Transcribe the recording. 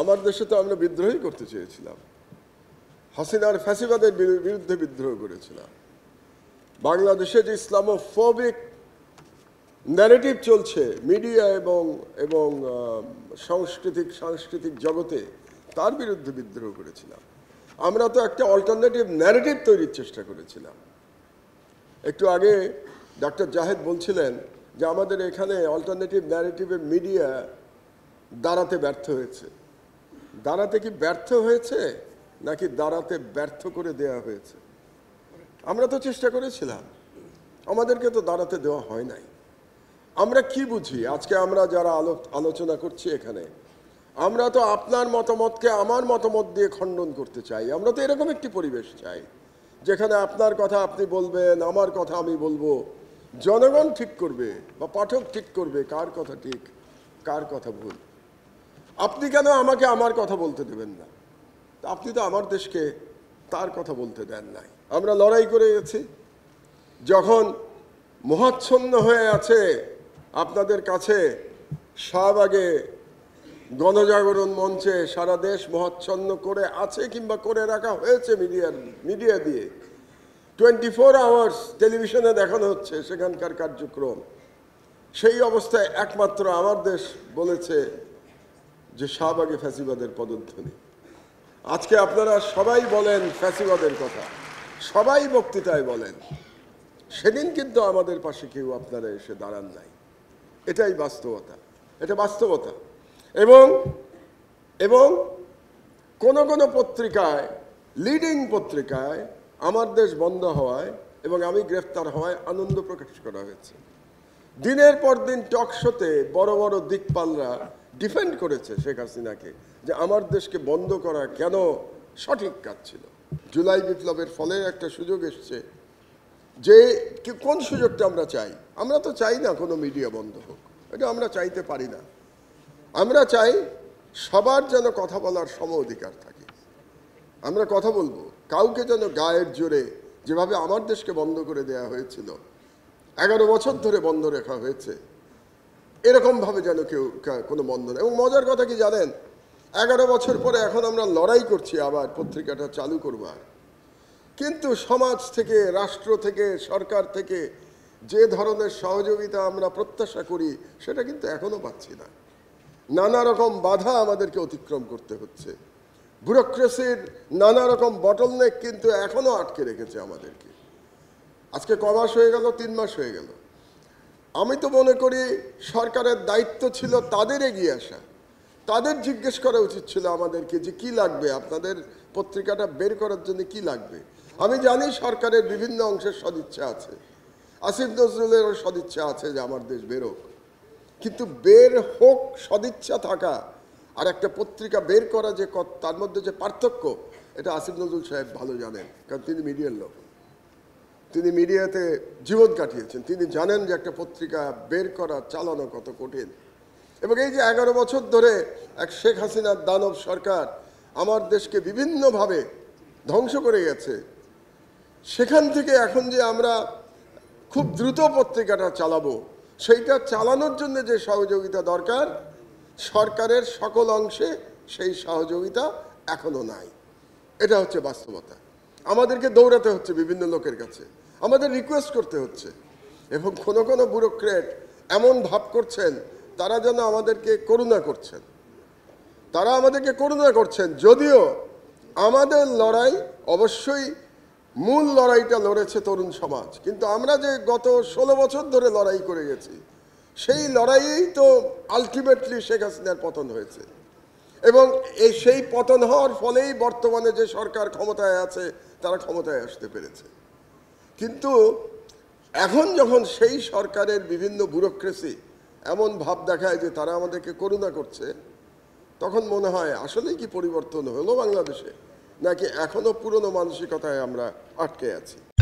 আমার দেশে তো আমরা বিদ্রোহী করতে চেয়েছিলাম হাসিনার ফ্যাসিবাদের বিরুদ্ধে বিদ্রোহ করেছিলাম বাংলাদেশে যে ইসলামোফোবিক ন্যারেটিভ চলছে মিডিয়া এবং এবং সাংস্কৃতিক সাংস্কৃতিক জগতে তার বিরুদ্ধে বিদ্রোহ করেছিলাম আমরা তো একটা অল্টারনেটিভ ন্যারেটিভ তৈরির চেষ্টা করেছিলাম একটু আগে ডাক্তার জাহেদ বলছিলেন যে আমাদের এখানে অল্টারনেটিভ ন্যারেটিভের মিডিয়া দাঁড়াতে ব্যর্থ হয়েছে দাঁড়াতে কি ব্যর্থ হয়েছে নাকি দাঁড়াতে ব্যর্থ করে দেয়া হয়েছে আমরা তো চেষ্টা করেছিলাম আমাদেরকে তো দাঁড়াতে দেওয়া হয় নাই আমরা কি বুঝি আজকে আমরা যারা আলো আলোচনা করছি এখানে আমরা তো আপনার মতামতকে আমার মতামত দিয়ে খণ্ডন করতে চাই আমরা তো এরকম একটি পরিবেশ চাই যেখানে আপনার কথা আপনি বলবেন আমার কথা আমি বলবো জনগণ ঠিক করবে বা পাঠক ঠিক করবে কার কথা ঠিক কার কথা ভুল আপনি কেন আমাকে আমার কথা বলতে দেবেন না আপনি তো আমার দেশকে তার কথা বলতে দেন নাই আমরা লড়াই করে গেছি যখন মহাচ্ছন্ন হয়ে আছে আপনাদের কাছে শাহবাগে গণজাগরণ মঞ্চে সারা দেশ মহাচ্ছন্ন করে আছে কিংবা করে রাখা হয়েছে মিডিয়ার মিডিয়া দিয়ে টোয়েন্টি ফোর আওয়ার্স টেলিভিশনে দেখানো হচ্ছে সেখানকার কার্যক্রম সেই অবস্থায় একমাত্র আমার দেশ বলেছে যে শাহবাগে ফ্যাসিবাদের পদধ্বনি আজকে আপনারা সবাই বলেন ফ্যাসিবাদের কথা সবাই বক্তৃতায় বলেন সেদিন কিন্তু আমাদের পাশে কেউ আপনারা এসে দাঁড়ান নাই এটাই বাস্তবতা এটা বাস্তবতা এবং এবং কোন কোন পত্রিকায় লিডিং পত্রিকায় আমার দেশ বন্ধ হওয়ায় এবং আমি গ্রেফতার হওয়ায় আনন্দ প্রকাশ করা হয়েছে দিনের পর দিন টক শোতে বড় বড় দিকপালরা ডিফেন্ড করেছে শেখ হাসিনাকে যে আমার দেশকে বন্ধ করা কেন সঠিক কাজ ছিল জুলাই বিপ্লবের ফলে একটা সুযোগ এসছে যে কোন সুযোগটা আমরা চাই আমরা তো চাই না কোনো মিডিয়া বন্ধ হোক এটা আমরা চাইতে পারি না আমরা চাই সবার যেন কথা বলার সম অধিকার থাকে আমরা কথা বলবো কাউকে যেন গায়ের জোরে যেভাবে আমার দেশকে বন্ধ করে দেয়া হয়েছিল এগারো বছর ধরে বন্ধ রাখা হয়েছে এরকমভাবে যেন কেউ কোনো বন্ধ এবং মজার কথা কি জানেন এগারো বছর পরে এখন আমরা লড়াই করছি আবার পত্রিকাটা চালু করবার কিন্তু সমাজ থেকে রাষ্ট্র থেকে সরকার থেকে যে ধরনের সহযোগিতা আমরা প্রত্যাশা করি সেটা কিন্তু এখনও পাচ্ছি না নানা রকম বাধা আমাদেরকে অতিক্রম করতে হচ্ছে ব্যুরোক্রেসির নানা রকম বটলনেক কিন্তু এখনও আটকে রেখেছে আমাদেরকে আজকে ক মাস হয়ে গেল তিন মাস হয়ে গেল আমি তো মনে করি সরকারের দায়িত্ব ছিল তাদের এগিয়ে আসা তাদের জিজ্ঞেস করা উচিত ছিল আমাদেরকে যে কি লাগবে আপনাদের পত্রিকাটা বের করার জন্য কি লাগবে আমি জানি সরকারের বিভিন্ন অংশের সদিচ্ছা আছে আসিফ নজরুলেরও সদিচ্ছা আছে যে আমার দেশ বেরোক কিন্তু বের হোক সদিচ্ছা থাকা আর একটা পত্রিকা বের করা যে তার মধ্যে যে পার্থক্য এটা আসিফ নজরুল সাহেব ভালো জানেন কারণ তিনি মিডিয়ার লোক তিনি মিডিয়াতে জীবন কাটিয়েছেন তিনি জানেন যে একটা পত্রিকা বের করা চালানো কত কঠিন এবং এই যে এগারো বছর ধরে এক শেখ হাসিনার দানব সরকার আমার দেশকে বিভিন্নভাবে ধ্বংস করে গেছে সেখান থেকে এখন যে আমরা খুব দ্রুত পত্রিকাটা চালাবো সেইটা চালানোর জন্য যে সহযোগিতা দরকার সরকারের সকল অংশে সেই সহযোগিতা এখনও নাই এটা হচ্ছে বাস্তবতা আমাদেরকে দৌড়াতে হচ্ছে বিভিন্ন লোকের কাছে আমাদের রিকোয়েস্ট করতে হচ্ছে এবং কোনো কোনো ব্যুরোক্রেট এমন ভাব করছেন তারা যেন আমাদেরকে করুণা করছেন তারা আমাদেরকে করুণা করছেন যদিও আমাদের লড়াই অবশ্যই মূল লড়াইটা লড়েছে তরুণ সমাজ কিন্তু আমরা যে গত ষোলো বছর ধরে লড়াই করে গেছি সেই লড়াইয়েই তো আলটিমেটলি শেখ হাসিনার পতন হয়েছে এবং এই সেই পতন হওয়ার ফলেই বর্তমানে যে সরকার ক্ষমতায় আছে তারা ক্ষমতায় আসতে পেরেছে কিন্তু এখন যখন সেই সরকারের বিভিন্ন ব্যুরোক্রেসি এমন ভাব দেখায় যে তারা আমাদেরকে করুণা করছে তখন মনে হয় আসলেই কি পরিবর্তন হলো বাংলাদেশে নাকি এখনও পুরনো মানসিকতায় আমরা আটকে আছি